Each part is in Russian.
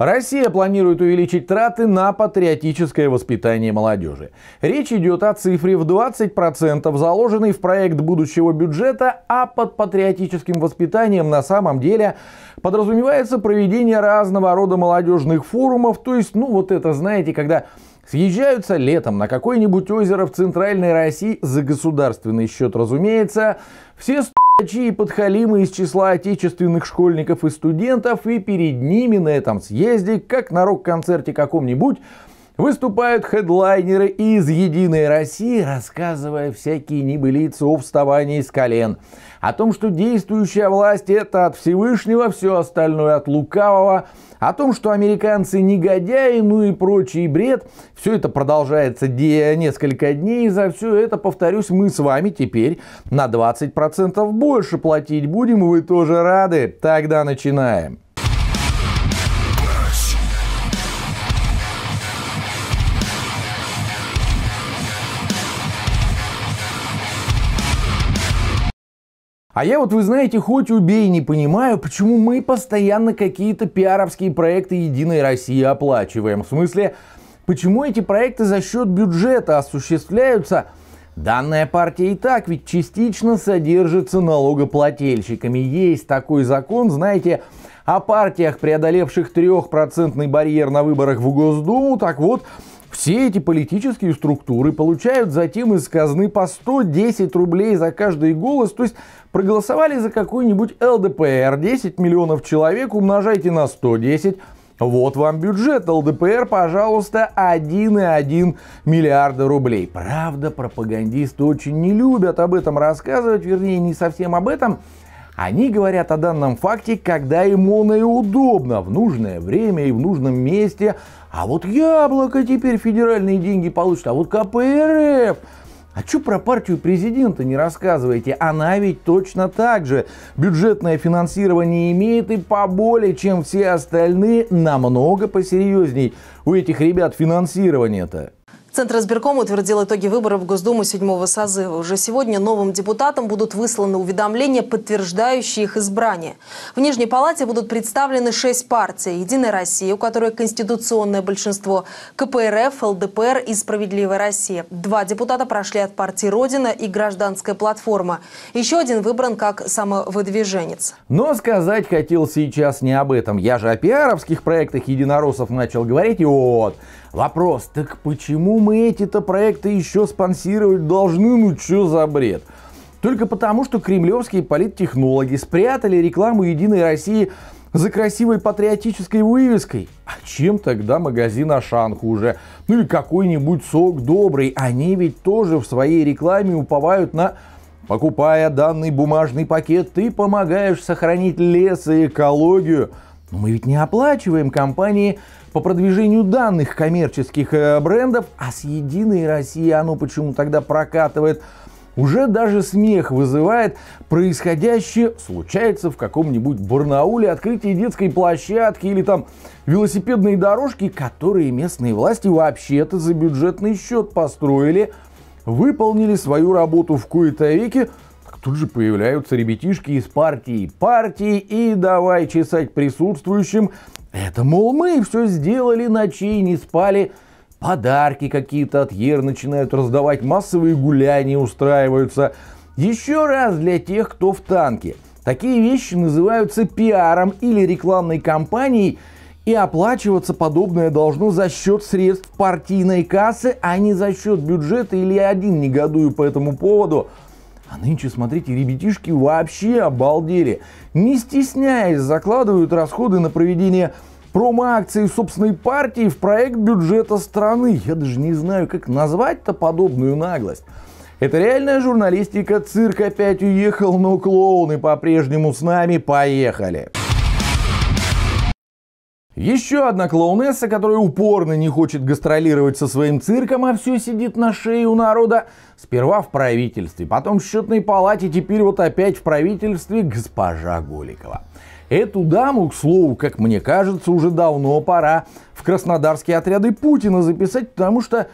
Россия планирует увеличить траты на патриотическое воспитание молодежи. Речь идет о цифре в 20%, заложенной в проект будущего бюджета, а под патриотическим воспитанием на самом деле подразумевается проведение разного рода молодежных форумов, то есть, ну вот это, знаете, когда Съезжаются летом на какое-нибудь озеро в Центральной России, за государственный счет, разумеется, все Врачи и подхалимы из числа отечественных школьников и студентов, и перед ними на этом съезде, как на рок-концерте каком-нибудь, Выступают хедлайнеры из «Единой России», рассказывая всякие небылицы о вставании с колен, о том, что действующая власть – это от Всевышнего, все остальное от лукавого, о том, что американцы негодяи, ну и прочий бред. Все это продолжается несколько дней, и за все это, повторюсь, мы с вами теперь на 20% больше платить будем, и вы тоже рады. Тогда начинаем. А я вот, вы знаете, хоть убей, не понимаю, почему мы постоянно какие-то пиаровские проекты «Единой России» оплачиваем. В смысле, почему эти проекты за счет бюджета осуществляются, Данная партия и так ведь частично содержится налогоплательщиками. Есть такой закон, знаете, о партиях, преодолевших 3% барьер на выборах в Госдуму. Так вот, все эти политические структуры получают затем из казны по 110 рублей за каждый голос, то есть проголосовали за какой-нибудь ЛДПР, 10 миллионов человек умножайте на 110, вот вам бюджет ЛДПР, пожалуйста, 1,1 миллиарда рублей. Правда, пропагандисты очень не любят об этом рассказывать, вернее, не совсем об этом, они говорят о данном факте, когда им он и удобно, в нужное время и в нужном месте. А вот яблоко теперь федеральные деньги получит, а вот КПРФ... А что про партию президента не рассказываете? Она ведь точно так же. Бюджетное финансирование имеет и поболее, чем все остальные, намного посерьезней. У этих ребят финансирование-то. Центр избирком утвердил итоги выборов в Госдуму седьмого созыва. Уже сегодня новым депутатам будут высланы уведомления, подтверждающие их избрание. В Нижней Палате будут представлены шесть партий. «Единая Россия», у которой конституционное большинство, КПРФ, ЛДПР и «Справедливая Россия». Два депутата прошли от партии «Родина» и «Гражданская платформа». Еще один выбран как самовыдвиженец. Но сказать хотел сейчас не об этом. Я же о пиаровских проектах единороссов начал говорить. И вот, Вопрос, так почему мы эти-то проекты еще спонсировать должны? Ну что за бред? Только потому, что кремлевские политтехнологи спрятали рекламу «Единой России» за красивой патриотической вывеской. А чем тогда магазин Ашан хуже? Ну или какой-нибудь сок добрый. Они ведь тоже в своей рекламе уповают на Покупая данный бумажный пакет, ты помогаешь сохранить лес и экологию – но мы ведь не оплачиваем компании по продвижению данных коммерческих э, брендов, а с «Единой России» оно почему тогда прокатывает уже даже смех вызывает происходящее, случается в каком-нибудь Барнауле, открытие детской площадки или там велосипедные дорожки, которые местные власти вообще-то за бюджетный счет построили, выполнили свою работу в кои-то веке, Тут же появляются ребятишки из партии партии и давай чесать присутствующим. Это, мол, мы все сделали, ночей не спали, подарки какие-то от ЕР начинают раздавать, массовые гуляния устраиваются. Еще раз для тех, кто в танке. Такие вещи называются пиаром или рекламной кампанией, и оплачиваться подобное должно за счет средств партийной кассы, а не за счет бюджета или я один негодую по этому поводу – а нынче, смотрите, ребятишки вообще обалдели. Не стесняясь, закладывают расходы на проведение промо-акции собственной партии в проект бюджета страны. Я даже не знаю, как назвать-то подобную наглость. Это реальная журналистика, цирк опять уехал, но клоуны по-прежнему с нами, поехали. Еще одна клоунесса, которая упорно не хочет гастролировать со своим цирком, а все сидит на шее у народа. Сперва в правительстве, потом в счетной палате, теперь вот опять в правительстве госпожа Голикова. Эту даму, к слову, как мне кажется, уже давно пора в краснодарские отряды Путина записать, потому что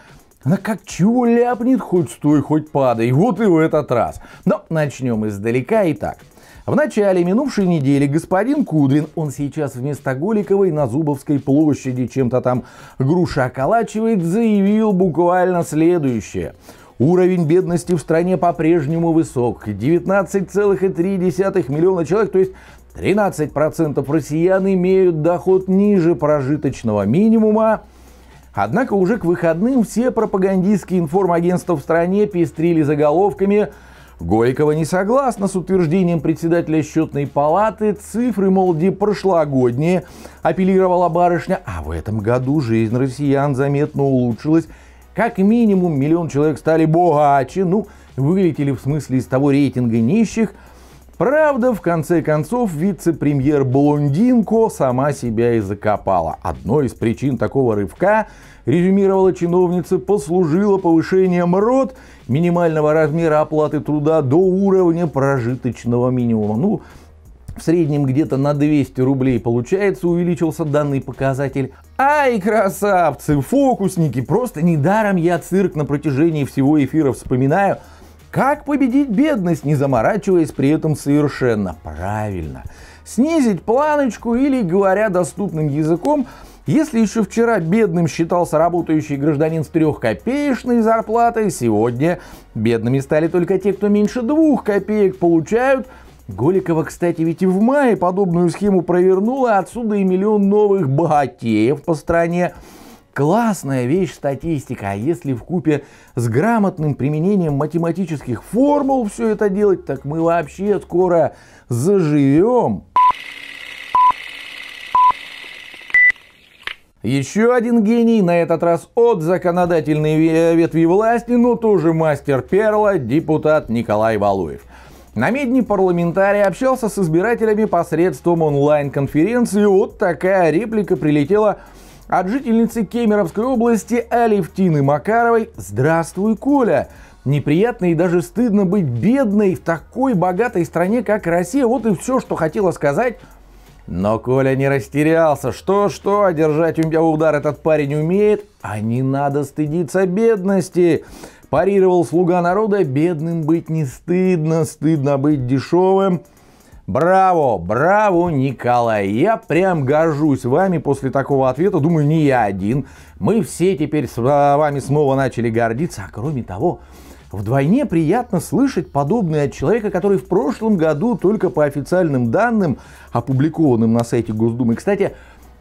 она как чего ляпнет, хоть стой, хоть падай. Вот и в этот раз. Но начнем издалека. Итак, так. В начале минувшей недели господин Кудрин, он сейчас вместо Голиковой на Зубовской площади чем-то там груша околачивает, заявил буквально следующее. Уровень бедности в стране по-прежнему высок. 19,3 миллиона человек, то есть 13% россиян имеют доход ниже прожиточного минимума. Однако уже к выходным все пропагандистские информагентства в стране пестрили заголовками Горького не согласна с утверждением председателя счетной палаты. Цифры, мол, де прошлогодние, апеллировала барышня. А в этом году жизнь россиян заметно улучшилась. Как минимум миллион человек стали богаче, ну, вылетели в смысле из того рейтинга нищих – Правда, в конце концов, вице-премьер Блондинко сама себя и закопала. Одной из причин такого рывка, резюмировала чиновница, послужило повышение МРОД минимального размера оплаты труда до уровня прожиточного минимума. Ну, в среднем где-то на 200 рублей получается, увеличился данный показатель. Ай, красавцы, фокусники, просто недаром я цирк на протяжении всего эфира вспоминаю – как победить бедность, не заморачиваясь при этом совершенно? Правильно. Снизить планочку или, говоря доступным языком, если еще вчера бедным считался работающий гражданин с трехкопеечной зарплатой, сегодня бедными стали только те, кто меньше двух копеек получают, Голикова, кстати, ведь и в мае подобную схему провернула, отсюда и миллион новых богатеев по стране. Классная вещь статистика, а если в купе с грамотным применением математических формул все это делать, так мы вообще скоро заживем. Еще один гений, на этот раз от законодательной ветви власти, но тоже мастер перла, депутат Николай Валуев. На медне парламентарий общался с избирателями посредством онлайн-конференции. Вот такая реплика прилетела от жительницы Кемеровской области Алевтины Макаровой «Здравствуй, Коля!» Неприятно и даже стыдно быть бедной в такой богатой стране, как Россия. Вот и все, что хотела сказать. Но Коля не растерялся. Что-что, одержать у меня удар этот парень умеет, а не надо стыдиться бедности. Парировал слуга народа, бедным быть не стыдно, стыдно быть дешевым. Браво, браво, Николай. Я прям горжусь вами после такого ответа. Думаю, не я один. Мы все теперь с а, вами снова начали гордиться. А кроме того, вдвойне приятно слышать подобное от человека, который в прошлом году только по официальным данным, опубликованным на сайте Госдумы, кстати,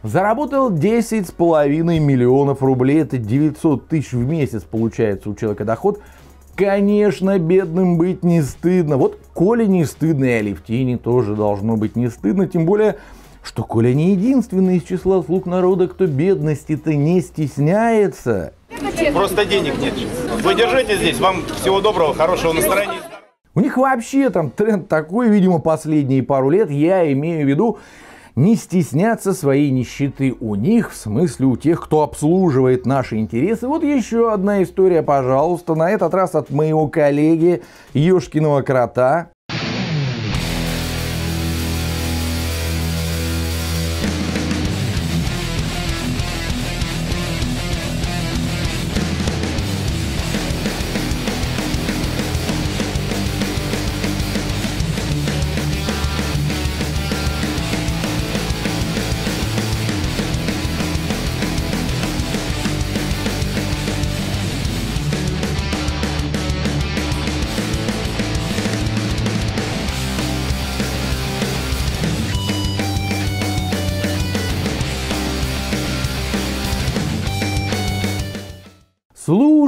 заработал 10,5 миллионов рублей. Это 900 тысяч в месяц получается у человека доход – Конечно, бедным быть не стыдно. Вот Коле не стыдно, и Алевтине тоже должно быть не стыдно, тем более, что Коля не единственный из числа слуг народа, кто бедности-то не стесняется. Просто денег нет. Вы держите здесь, вам всего доброго, хорошего настроения. У них вообще там тренд такой, видимо, последние пару лет, я имею в виду, не стесняться своей нищеты у них, в смысле у тех, кто обслуживает наши интересы. Вот еще одна история, пожалуйста, на этот раз от моего коллеги Ёшкиного крота,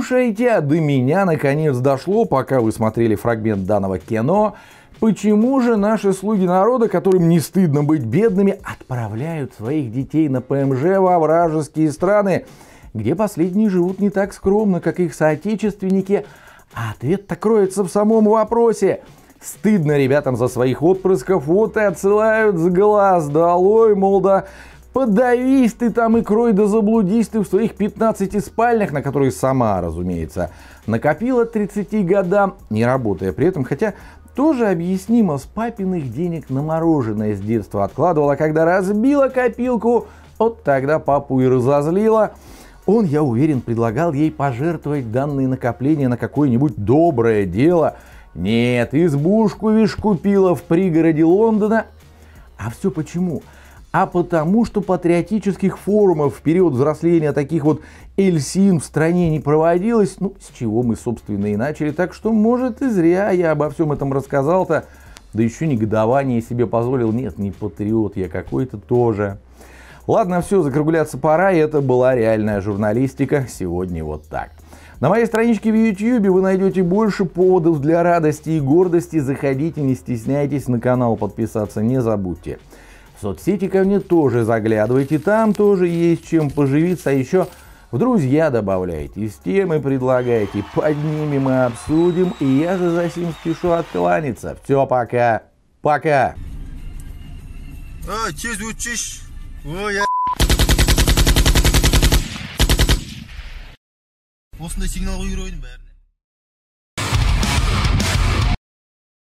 слушаете, а до меня наконец дошло, пока вы смотрели фрагмент данного кино, Почему же наши слуги народа, которым не стыдно быть бедными, отправляют своих детей на ПМЖ во вражеские страны, где последние живут не так скромно, как их соотечественники? А ответ-то кроется в самом вопросе. Стыдно ребятам за своих отпрысков, вот и отсылают с глаз долой, мол да Подавись ты там икрой да заблудись ты в своих 15 спальнях, на которые сама, разумеется, накопила 30 годам, не работая при этом, хотя тоже объяснимо с папиных денег на мороженое с детства откладывала, когда разбила копилку, вот тогда папу и разозлила. Он, я уверен, предлагал ей пожертвовать данные накопления на какое-нибудь доброе дело. Нет, избушку вишь купила в пригороде Лондона. А все почему? Почему? а потому что патриотических форумов в период взросления таких вот Эльсин в стране не проводилось, ну, с чего мы, собственно, и начали. Так что, может, и зря я обо всем этом рассказал-то, да еще негодование себе позволил. Нет, не патриот я какой-то тоже. Ладно, все, закругляться пора, и это была реальная журналистика. Сегодня вот так. На моей страничке в YouTube вы найдете больше поводов для радости и гордости. Заходите, не стесняйтесь, на канал подписаться не забудьте. В соцсети ко мне тоже заглядывайте, там тоже есть чем поживиться, а еще в друзья добавляйте, с темы предлагайте, поднимем и обсудим, и я же за сим спешу откланяться. Все, пока. Пока. А, че звучишь? Ой, я... осындай сигнал құйыр ойдым бәріне